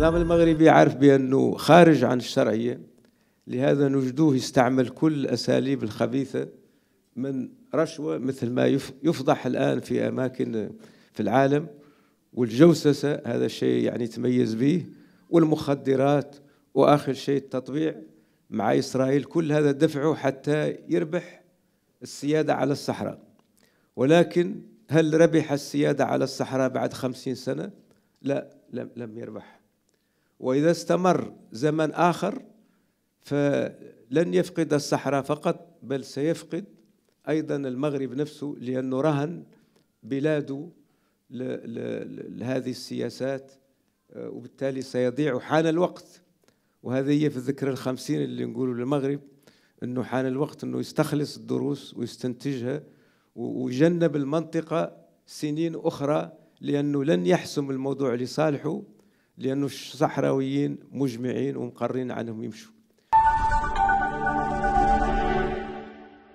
النظام المغربي عارف بأنه خارج عن الشرعية لهذا نجدوه يستعمل كل الأساليب الخبيثة من رشوة مثل ما يفضح الآن في أماكن في العالم والجوسسة هذا الشيء يعني تميز به والمخدرات وآخر شيء التطبيع مع إسرائيل كل هذا دفعه حتى يربح السيادة على الصحراء ولكن هل ربح السيادة على الصحراء بعد خمسين سنة؟ لا لم يربح وإذا استمر زمن آخر فلن يفقد الصحراء فقط بل سيفقد أيضا المغرب نفسه لأنه رهن بلاده لهذه السياسات آه، وبالتالي سيضيع حان الوقت وهذه هي في الذكرى الخمسين اللي نقولوا للمغرب انه حان الوقت انه يستخلص الدروس ويستنتجها ويجنب المنطقه سنين اخرى لانه لن يحسم الموضوع لصالحه لأنه الصحراويين مجمعين ومقررين عنهم يمشوا